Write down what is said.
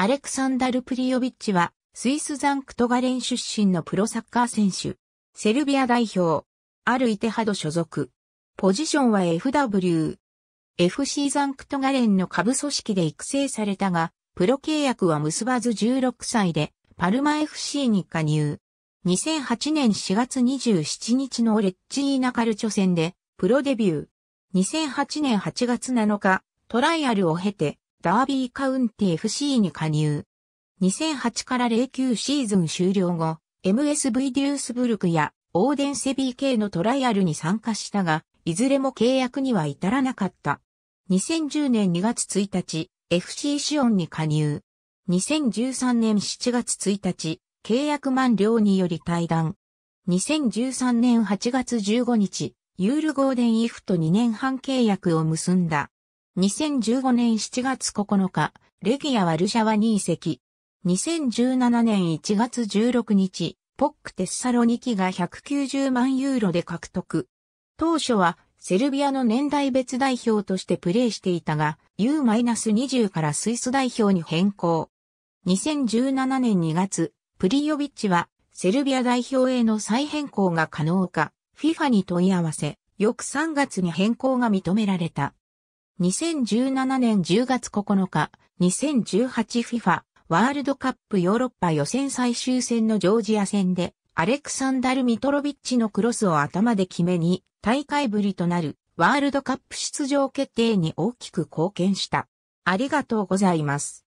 アレクサンダル・プリヨビッチは、スイスザンクトガレン出身のプロサッカー選手。セルビア代表。あるイテハド所属。ポジションは FW。FC ザンクトガレンの下部組織で育成されたが、プロ契約は結ばず16歳で、パルマ FC に加入。2008年4月27日のレッジーナカルチョ戦で、プロデビュー。2008年8月7日、トライアルを経て、ダービーカウンティ FC に加入。2008から09シーズン終了後、MSV デュースブルクやオーデンセビー系のトライアルに参加したが、いずれも契約には至らなかった。2010年2月1日、FC シオンに加入。2013年7月1日、契約満了により退団。2013年8月15日、ユールゴーデンイフと2年半契約を結んだ。2015年7月9日、レギア・ワルシャワに移籍。2017年1月16日、ポック・テッサロニキが190万ユーロで獲得。当初はセルビアの年代別代表としてプレーしていたが、U-20 からスイス代表に変更。2017年2月、プリヨビッチはセルビア代表への再変更が可能か、FIFA に問い合わせ、翌3月に変更が認められた。2017年10月9日、2018FIFA ワールドカップヨーロッパ予選最終戦のジョージア戦で、アレクサンダル・ミトロビッチのクロスを頭で決めに、大会ぶりとなるワールドカップ出場決定に大きく貢献した。ありがとうございます。